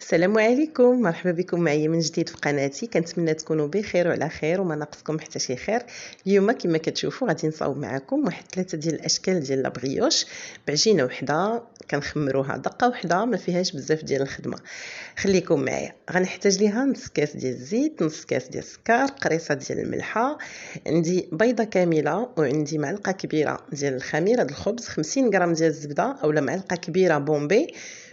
السلام عليكم مرحبا بكم معايا من جديد في قناتي كنتمنى تكونوا بخير وعلى خير وما ناقصكم حتى شي خير اليوم كما كتشوفوا غادي نصاوب معكم واحد ثلاثه ديال الاشكال ديال لابغيوش بعجينه وحده كنخمروها دقه وحده ما فيهاش بزاف ديال الخدمه خليكم معايا غنحتاج ليها نص كاس ديال الزيت نص كاس ديال السكر قريصه ديال الملحه عندي بيضه كامله وعندي معلقه كبيره ديال الخميره ديال الخبز 50 غرام ديال الزبده اولا معلقه كبيره بومبي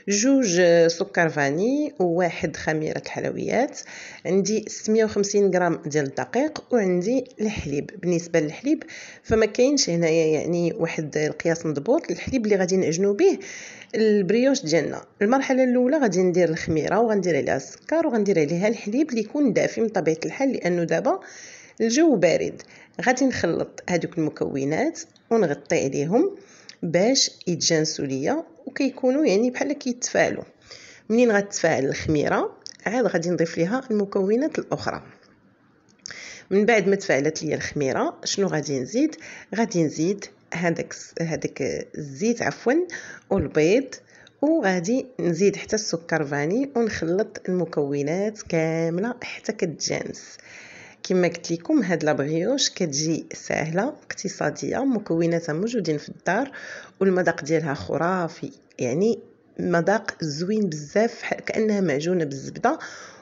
جوج آه، سكر فاني وواحد خميره الحلويات عندي 650 غرام ديال الدقيق وعندي الحليب بالنسبه للحليب فما كاينش هنايا يعني واحد القياس مضبوط الحليب اللي غادي نعجنو به البريوش ديالنا المرحله الاولى غادي ندير الخميره وغندير عليها السكر وغندير عليها الحليب اللي يكون دافي من طبيعه الحال لانه دابا الجو بارد غادي نخلط هذوك المكونات ونغطي عليهم باش يتجانسوا ليا وكيكونوا يعني بحال كيتفاعلوا منين غتفاعل الخميره عاد غادي نضيف ليها المكونات الاخرى من بعد ما تفاعلت ليا الخميره شنو غادي نزيد غادي نزيد هذاك هذاك الزيت عفوا والبيض وغادي نزيد حتى السكر فاني ونخلط المكونات كامله حتى كتجانس كما قلت لكم هاد لابغيوش كتجي سهله اقتصاديه مكوناتها موجودين في الدار والمذاق ديالها خرافي يعني مذاق زوين بزاف كانها معجونه بالزبده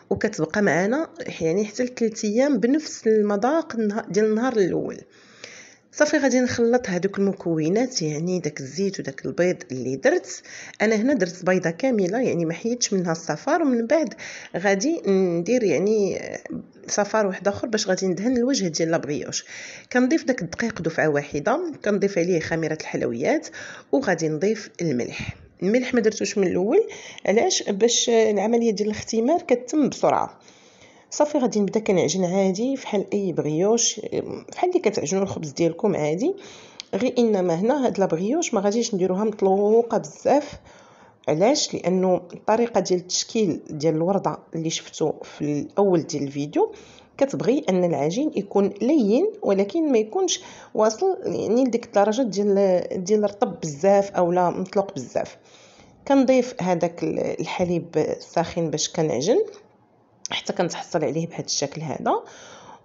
وكتبقى معنا يعني حتى لثلاث ايام بنفس المذاق ديال النهار الاول صافي غادي نخلط هذوك المكونات يعني داك الزيت وداك البيض اللي درت انا هنا درت بيضه كامله يعني ما حيدتش منها الصفار ومن بعد غادي ندير يعني صفار واحد اخر باش غادي ندهن الوجه ديال لابغيوش كنضيف داك الدقيق دفعه واحده كنضيف عليه خميره الحلويات وغادي نضيف الملح الملح ما درتوش من الاول علاش باش العمليه ديال الاختمار كتتم بسرعه صافي غادي نبدا كنعجن عادي فحال اي بغيوش فحال اللي كتعجنوا الخبز ديالكم عادي غير انما هنا هاد لابغيوش ما غاديش نديروها مطلوقه بزاف علاش لانه الطريقه ديال التشكيل ديال الورده اللي شفتو في الاول ديال الفيديو كتبغي ان العجين يكون لين ولكن ما يكونش واصل يعني لديك الدرجه ديال ديال رطب بزاف اولا مطلوق بزاف كنضيف هذاك الحليب الساخن باش كنعجن حتى كنتحصل عليه بهذا الشكل هذا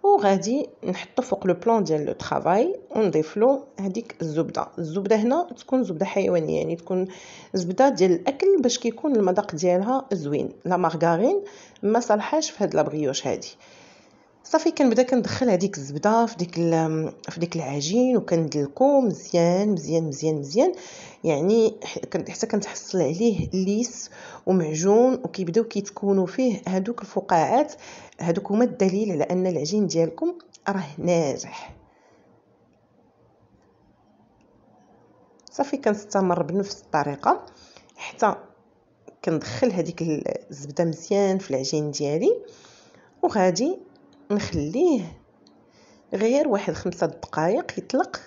وغادي نحطو فوق لو بلون ديال لو طرافاي ونضيف له هذيك الزبده الزبده هنا تكون زبده حيوانيه يعني تكون زبده ديال الاكل باش كيكون المذاق ديالها زوين لا مارغارين ما صالحاش في هاد لابغيوش هادي صافي كنبدا كندخل هذيك الزبده في ديك في ديك العجين وكندلكو مزيان مزيان مزيان مزيان يعني حتى كنتحصل عليه ليس ومعجون وكيبداو كيتكونوا فيه هذوك الفقاعات هذوك هما الدليل على ان العجين ديالكم راه ناجح صافي كنستمر بنفس الطريقه حتى كندخل هذيك الزبده مزيان في العجين ديالي وغادي نخليه غير واحد خمسة دقائق يطلق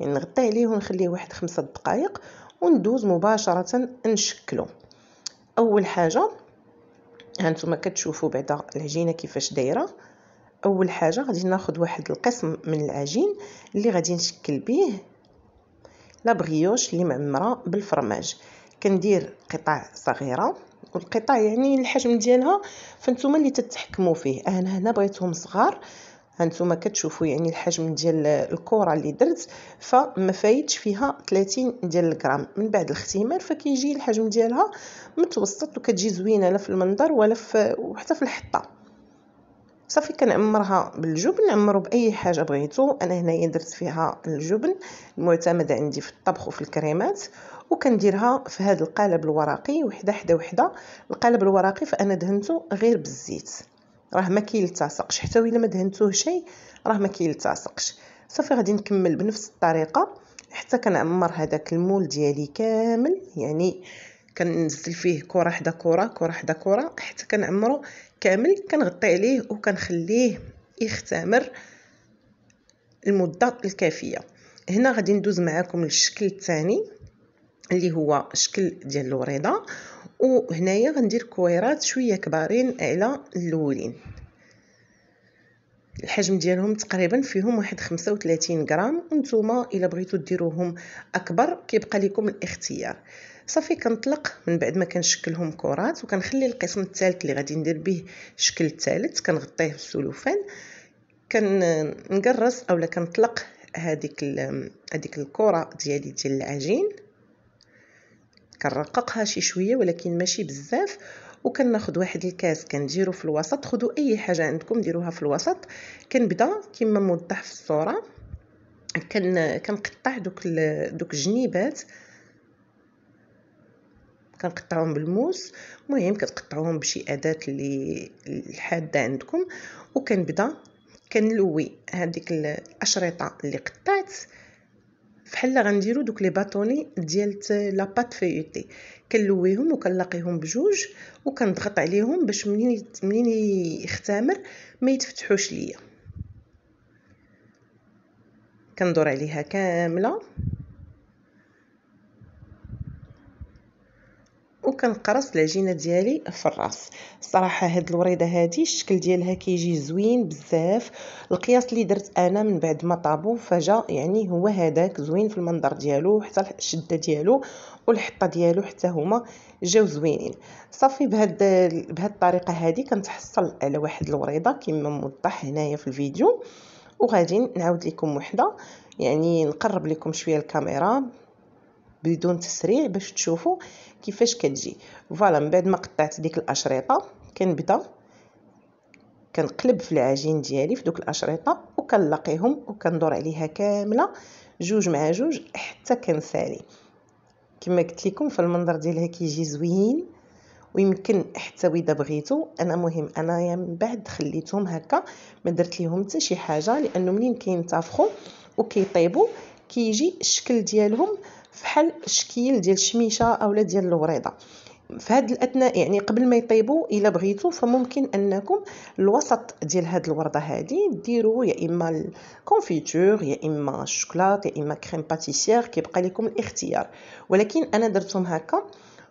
يعني نغطي عليه ونخليه واحد خمسة دقائق وندوز مباشرة نشكله اول حاجة هانتوما كتشوفوا بعدا العجينه كيفاش دايره اول حاجه غادي ناخد واحد القسم من العجين اللي غادي نشكل به لابغيوش اللي معمره بالفرماج كندير قطع صغيره كتكون القطع يعني الحجم ديالها فانتوما اللي تتحكموا فيه انا هنا بغيتهم صغار هانتوما كتشوفوا يعني الحجم ديال الكره اللي درت فما فايتش فيها 30 ديال الغرام من بعد الاختمار فكيجي الحجم ديالها متوسط وكتجي زوينه لا في المنظر ولا في وحتى في الحطه صافي كنعمرها بالجبن نعمرو باي حاجه بغيتو انا هنايا درت فيها الجبن المعتمد عندي في الطبخ وفي الكريمات وكنديرها في هذا القالب الورقي وحده حده وحده القالب الورقي فانا دهنته غير بالزيت راه ما كيلتصقش حتى الا ما دهنتوه شيء راه ما كيلتصقش صافي غادي نكمل بنفس الطريقه حتى كنعمر هذاك المول ديالي كامل يعني كننزل فيه كره حدا كره كره حدا كره حتى كنعمرو كامل كنغطي عليه وكنخليه يختمر المده الكافيه هنا غادي ندوز معاكم للشكل الثاني اللي هو شكل ديال الوريضه وهنايا غندير كويرات شويه كبارين على الاولين الحجم ديالهم تقريبا فيهم واحد 35 غرام نتوما الا بغيتو ديروهم اكبر كيبقى لكم الاختيار صافي كنطلق من بعد ما كنشكلهم كرات وكنخلي القسم الثالث اللي غادي ندير به الشكل الثالث كنغطيه بالسلوفان كنقرص اولا كنطلق هذيك هذيك الكره ديالي ديال العجين كنرققها شي شويه ولكن ماشي بزاف وكناخذ واحد الكاس كنديرو في الوسط خذوا اي حاجه عندكم ديروها في الوسط كنبدا كما موضح في الصوره كن كنقطع دوك ال... دوك الجنيبات كنقطعهم بالموس المهم كتقطعوهم بشي اداه اللي الحاده عندكم وكنبدا كنلوي هذيك الاشرطه اللي قطعت فحال غنديرو دوك لي باطوني ديال لا بات فيوتي كنلويهم وكنلاقيهم بجوج وكنضغط عليهم باش منين منين يختامر ما يتفتحوش ليا كندور عليها كامله وكنقرص العجينه ديالي في الراس الصراحه هاد الوريده هادي الشكل ديالها كيجي زوين بزاف القياس اللي درت انا من بعد ما طابو فجا يعني هو هداك زوين في المنظر ديالو حتى الشده ديالو والحطه ديالو حتى هما جاو زوينين صافي بهاد بهاد الطريقه هادي كنتحصل على واحد الوريده كما موضح هنايا في الفيديو وغادي نعاود لكم وحده يعني نقرب لكم شويه الكاميرا بدون تسريع باش تشوفوا كيفاش كتجي فوالا من بعد ما قطعت ديك الاشرطه كنبدا كنقلب في العجين ديالي في دوك الاشرطه وكنلاقيهم وكندور عليها كامله جوج مع جوج حتى كنسالي كما قلت لكم فالمنظر ديالها كيجي زوين ويمكن حتى واذا بغيتو انا مهم انايا من بعد خليتهم هكا ما درت ليهم حتى شي حاجه لانه منين كينتفخوا وكيطيبوا كيجي الشكل ديالهم فحال الشكل ديال الشميشه اولا ديال الوريضه في هاد الاثناء يعني قبل ما يطيبوا الا بغيتو فممكن انكم الوسط ديال هاد الورده هادي ديروا يا اما الكونفيتور يا اما الشوكولات يا اما كريم باتيسير كيبقى لكم الاختيار ولكن انا درتهم هكا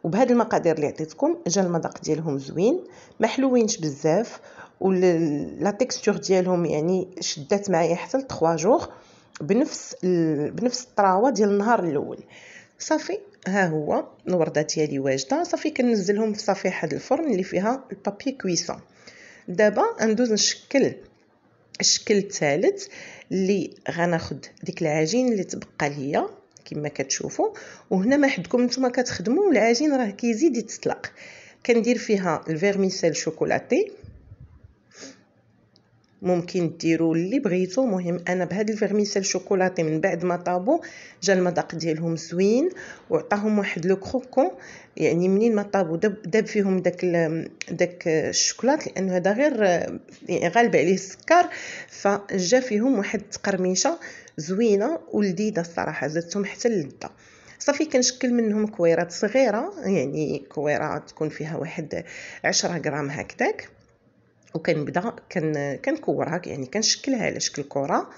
وبهاد المقادير اللي عطيتكم جا المذاق ديالهم زوين ما حلوينش بزاف ولا تيكستور ديالهم يعني شدات معايا حتى ل 3 جوغ بنفس ال... بنفس الطراوه ديال النهار الاول صافي ها هو الورده ديالي واجده صافي كنزلهم في صفيحه الفرن اللي فيها البابي كويسون دابا غندوز نشكل الشكل الثالث اللي غناخد ديك العجين اللي تبقى ليا كما كتشوفوا وهنا ما حدكم نتوما كتخدموا العجين راه كيزيد يتسلق كندير فيها الفيرميسيل شوكولاتي ممكن ديروا اللي بغيتو مهم انا بهاد الفيرميسيل شوكولاتي من بعد ما طابو جا المذاق ديالهم زوين وعطاهم واحد لو كروكون يعني منين ما طابو داب, داب فيهم داك داك الشوكولات لانه هذا غير يعني غالب عليه السكر فجا فيهم واحد التقرميشه زوينه ولذيذه الصراحه زادتهم حتى اللذه صافي كنشكل منهم كويرات صغيره يعني كويره تكون فيها واحد 10 غرام هكذاك وكنبدا كنكورها يعني كنشكلها على شكل كره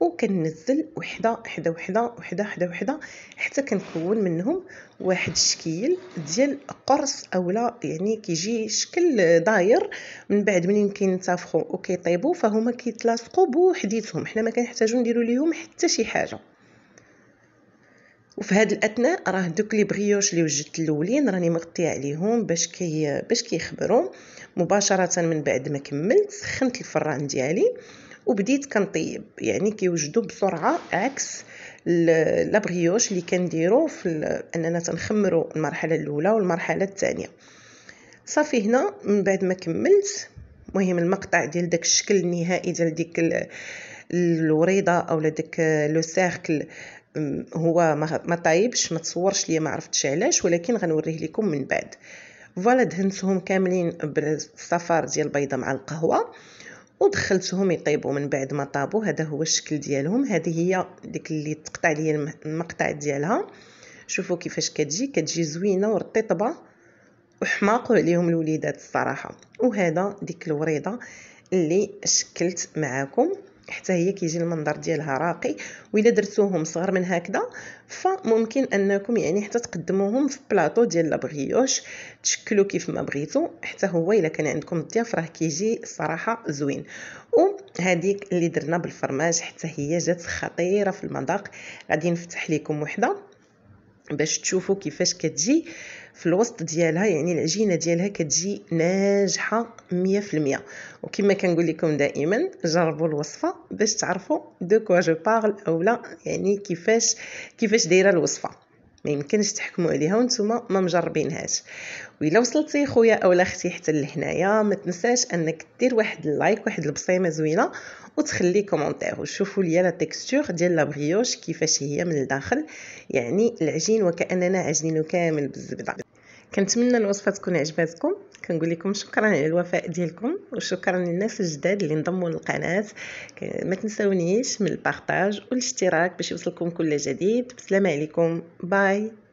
وكننزل وحده حدا وحده وحده حدا وحده حتى كنكون منهم واحد الشكل ديال قرص اولا يعني كيجي شكل داير من بعد منين كينتفخوا وكيطيبوا فهما كيتلاصقوا بوحديتهم حنا ما كنحتاجو نديرو ليهم حتى شي حاجه وفي هذا الاثناء راه دوك لي بريوش اللي وجدت الاولين راني مغطيه عليهم باش كي باش كيخبروا مباشره من بعد ما كملت سخنت الفران ديالي وبديت كنطيب يعني كيوجدوا بسرعه عكس لابغيوش اللي كنديرو في اننا تنخمروا المرحله الاولى والمرحله الثانيه صافي هنا من بعد ما كملت مهم المقطع ديال داك الشكل النهائي ديال ديك الوريضه اولا داك لو سيركل هو ما طايبش ما تصورش ليا ما عرفتش علاش ولكن غنوريه لكم من بعد فوالا دهنتهم كاملين بالصفار ديال البيضه مع القهوه ودخلتهم يطيبوا من بعد ما طابوا هذا هو الشكل ديالهم هذه هي ديك اللي تقطع لي المقطع ديالها شوفوا كيفاش كتجي كتجي زوينه ورطيطبه وحماقوا عليهم الوليدات الصراحه وهذا ديك الوريضه اللي شكلت معاكم حتى هي كيجي المنظر ديالها راقي وإلا درتوهم صغار من هكذا فممكن انكم يعني حتى تقدموهم في بلاطو ديال لابغيوش تشكلو كيف ما بغيتو حتى هو الا كان عندكم الضياف راه كيجي صراحة زوين وهذيك اللي درنا بالفرماج حتى هي جات خطيره في المذاق غادي نفتح لكم وحده باش تشوفوا كيفاش كتجي في الوسط ديالها يعني العجينه ديالها كتجي ناجحه 100% وكما كنقول لكم دائما جربوا الوصفه باش تعرفوا دو كوا جو بارل اولا يعني كيفاش كيفاش دايره الوصفه ما يمكنش تحكموا عليها وانتم ما مجربينهاش وإلا وصلتي خويا اولا اختي حتى لهنايا ما تنساش انك دير واحد اللايك واحد البصيمه زوينه وتخلي كومونتير وشوفوا ليا لا تيكستور ديال لابريوش كيفاش هي من الداخل يعني العجين وكاننا عجنينه كامل بالزبده كنتمنى الوصفه تكون عجباتكم كنقول لكم شكرا على الوفاء ديالكم وشكرا للناس الجداد اللي انضموا للقناه ما تنساونيش من البارطاج والاشتراك باش يوصلكم كل جديد بسلام عليكم باي